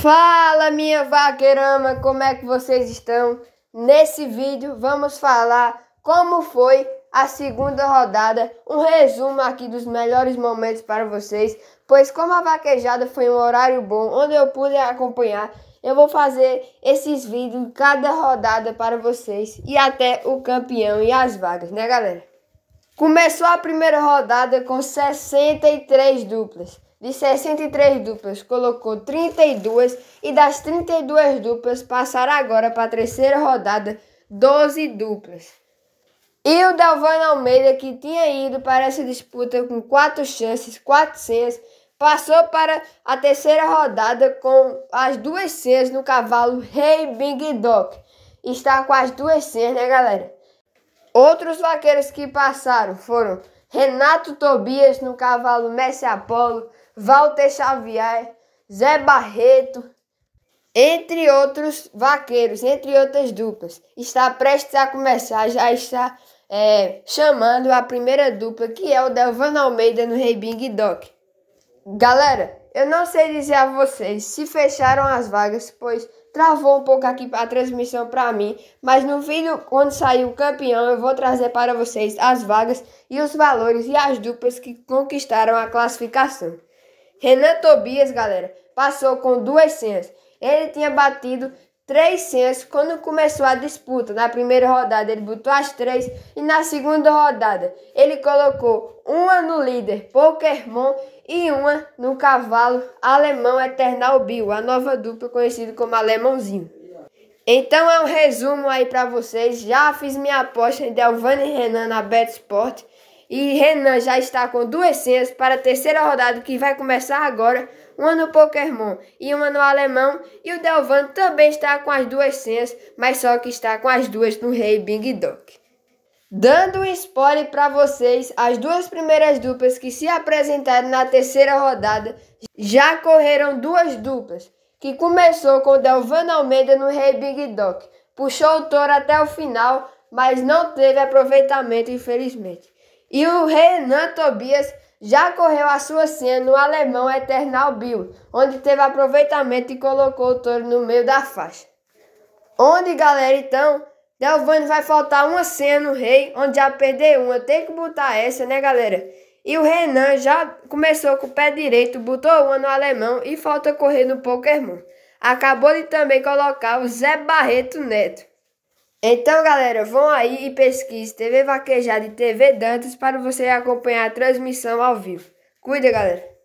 Fala minha vaqueirama, como é que vocês estão? Nesse vídeo vamos falar como foi a segunda rodada, um resumo aqui dos melhores momentos para vocês, pois como a vaquejada foi um horário bom onde eu pude acompanhar, eu vou fazer esses vídeos em cada rodada para vocês e até o campeão e as vagas, né galera? Começou a primeira rodada com 63 duplas de 63 é duplas, colocou 32 e das 32 duplas passaram agora para a terceira rodada 12 duplas. E o Dalvan Almeida, que tinha ido para essa disputa com quatro chances, quatro senhas, passou para a terceira rodada com as duas senhas no cavalo Rei hey Big Dog. Está com as duas senhas, né, galera? Outros vaqueiros que passaram foram Renato Tobias no cavalo Messi Apolo. Walter Xavier, Zé Barreto, entre outros vaqueiros, entre outras duplas. Está prestes a começar, já está é, chamando a primeira dupla, que é o Delvan Almeida no Rei Bing Doc. Galera, eu não sei dizer a vocês se fecharam as vagas, pois travou um pouco aqui a transmissão para mim, mas no vídeo quando sair o campeão eu vou trazer para vocês as vagas e os valores e as duplas que conquistaram a classificação. Renan Tobias, galera, passou com duas senhas. Ele tinha batido três senhas quando começou a disputa. Na primeira rodada ele botou as três e na segunda rodada ele colocou uma no líder Pokémon e uma no cavalo alemão Eternal Bill, a nova dupla conhecida como Alemãozinho. Então é um resumo aí para vocês. Já fiz minha aposta em Delvani Renan na Bet Sport. E Renan já está com duas senhas para a terceira rodada que vai começar agora, uma no Pokémon e uma no Alemão. E o Delvan também está com as duas senhas, mas só que está com as duas no Rei Bing Dog. Dando um spoiler para vocês, as duas primeiras duplas que se apresentaram na terceira rodada já correram duas duplas, que começou com Delvan Almeida no Rei Big Doc, puxou o touro até o final, mas não teve aproveitamento infelizmente. E o Renan Tobias já correu a sua senha no alemão Eternal Bill, onde teve aproveitamento e colocou o touro no meio da faixa. Onde, galera, então, Delvani vai faltar uma senha no rei, onde já perdeu uma, tem que botar essa, né, galera? E o Renan já começou com o pé direito, botou uma no alemão e falta correr no Pokémon. Acabou de também colocar o Zé Barreto Neto. Então, galera, vão aí e pesquise TV Vaquejada e TV Dantas para você acompanhar a transmissão ao vivo. Cuida, galera!